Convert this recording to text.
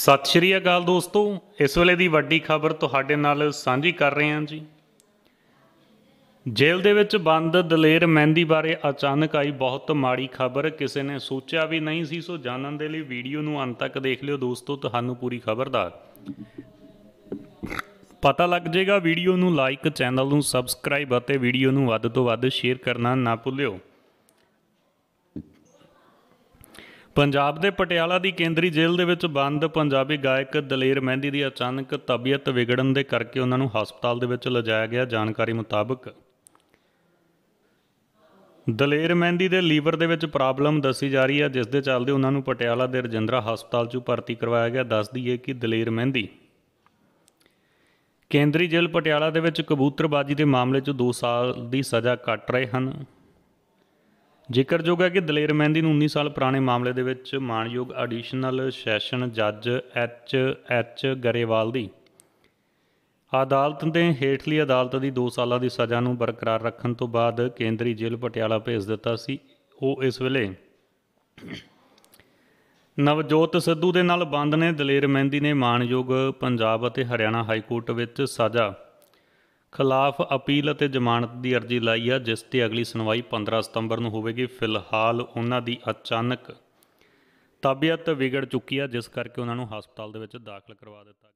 ਸਤਿ ਸ਼੍ਰੀ ਅਕਾਲ ਦੋਸਤੋ ਇਸ ਵੇਲੇ ਦੀ ਵੱਡੀ ਖਬਰ ਤੁਹਾਡੇ ਨਾਲ ਸਾਂਝੀ ਕਰ ਰਹੇ ਹਾਂ ਜੀ ਜੇਲ੍ਹ ਦੇ ਵਿੱਚ ਬੰਦ ਦਲੇਰ ਮਹਿੰਦੀ ਬਾਰੇ ਅਚਾਨਕ ਆਈ ਬਹੁਤ ਮਾੜੀ ਖਬਰ ਕਿਸੇ ਨੇ ਸੋਚਿਆ ਵੀ ਨਹੀਂ ਸੀ ਸੋ ਜਾਣਨ ਦੇ ਲਈ ਵੀਡੀਓ ਨੂੰ ਅੰਤ ਤੱਕ ਦੇਖ ਲਿਓ ਦੋਸਤੋ ਤੁਹਾਨੂੰ ਪੂਰੀ ਖਬਰਦਾਰ ਪਤਾ ਲੱਗ ਜਾਏਗਾ ਵੀਡੀਓ ਨੂੰ ਲਾਈਕ ਚੈਨਲ ਨੂੰ ਸਬਸਕ੍ਰਾਈਬ ਅਤੇ ਵੀਡੀਓ ਨੂੰ ਵੱਧ ਤੋਂ ਵੱਧ ਸ਼ੇਅਰ ਕਰਨਾ ਨਾ ਭੁੱਲਿਓ ਪੰਜਾਬ ਦੇ ਪਟਿਆਲਾ ਦੀ ਕੇਂਦਰੀ ਜੇਲ੍ਹ ਦੇ ਵਿੱਚ ਬੰਦ ਪੰਜਾਬੀ ਗਾਇਕ ਦਲੇਰ ਮਹਿੰਦੀ ਦੀ ਅਚਾਨਕ ਤਬੀਅਤ ਵਿਗੜਨ ਦੇ ਕਰਕੇ ਉਹਨਾਂ ਨੂੰ ਹਸਪਤਾਲ ਦੇ ਵਿੱਚ ਲਿਜਾਇਆ ਗਿਆ ਜਾਣਕਾਰੀ ਮੁਤਾਬਕ ਦਲੇਰ ਮਹਿੰਦੀ ਦੇ ਲੀਵਰ ਦੇ ਵਿੱਚ ਪ੍ਰੋਬਲਮ ਦੱਸੀ ਜਾ ਰਹੀ ਹੈ ਜਿਸ ਦੇ ਚੱਲਦੇ ਉਹਨਾਂ ਨੂੰ ਪਟਿਆਲਾ ਦੇ ਰਜਿੰਦਰਾ ਹਸਪਤਾਲ 'ਚ ਭਰਤੀ ਕਰਵਾਇਆ ਗਿਆ ਦੱਸ ਦਈਏ ਕਿ ਦਲੇਰ ਮਹਿੰਦੀ ਕੇਂਦਰੀ ਜੇਲ੍ਹ ਪਟਿਆਲਾ ਦੇ ਵਿੱਚ ਕਬੂਤਰਬਾਜ਼ੀ ਦੇ ਮਾਮਲੇ 'ਚ 2 ਸਾਲ ਦੀ ਸਜ਼ਾ ਕੱਟ ਰਹੇ ਹਨ ਜ਼ਿਕਰਯੋਗ ਹੈ ਕਿ ਦਲੇਰ ਮਹਿੰਦੀ ਨੂੰ 19 ਸਾਲ ਪੁਰਾਣੇ ਮਾਮਲੇ ਦੇ ਵਿੱਚ ਮਾਨਯੋਗ ਐਡੀਸ਼ਨਲ ਸੈਸ਼ਨ ਜੱਜ ਐਚ ਐਚ ਗਰੇਵਾਲ ਦੀ ਅਦਾਲਤ ਨੇ ਹੇਠਲੀ ਅਦਾਲਤ ਦੀ 2 ਸਾਲਾਂ ਦੀ ਸਜ਼ਾ ਨੂੰ ਬਰਕਰਾਰ ਰੱਖਣ ਤੋਂ ਬਾਅਦ ਕੇਂਦਰੀ ਜੇਲ੍ਹ ਪਟਿਆਲਾ ਭੇਜ ਦਿੱਤਾ ਸੀ ਉਹ ਇਸ ਵੇਲੇ ਨਵਜੋਤ ਸਿੱਧੂ ਦੇ ਨਾਲ ਬੰਦ ਨੇ ਦਲੇਰ ਮਹਿੰਦੀ ਨੇ ਮਾਨਯੋਗ ਪੰਜਾਬ ਅਤੇ ਹਰਿਆਣਾ ਹਾਈ ਕੋਰਟ ਵਿੱਚ ਸਜ਼ਾ ਖਿਲਾਫ ਅਪੀਲ ਅਤੇ ਜ਼ਮਾਨਤ ਦੀ ਅਰਜ਼ੀ ਲਾਈ ਹੈ ਜਿਸ ਤੇ ਅਗਲੀ ਸੁਣਵਾਈ 15 ਸਤੰਬਰ ਨੂੰ ਹੋਵੇਗੀ ਫਿਲਹਾਲ ਉਹਨਾਂ ਦੀ ਅਚਾਨਕ ਤਬੀਅਤ ਵਿਗੜ ਚੁੱਕੀ ਹੈ ਜਿਸ ਕਰਕੇ ਉਹਨਾਂ ਨੂੰ ਹਸਪਤਾਲ ਦੇ ਵਿੱਚ ਦਾਖਲ ਕਰਵਾ ਦਿੱਤਾ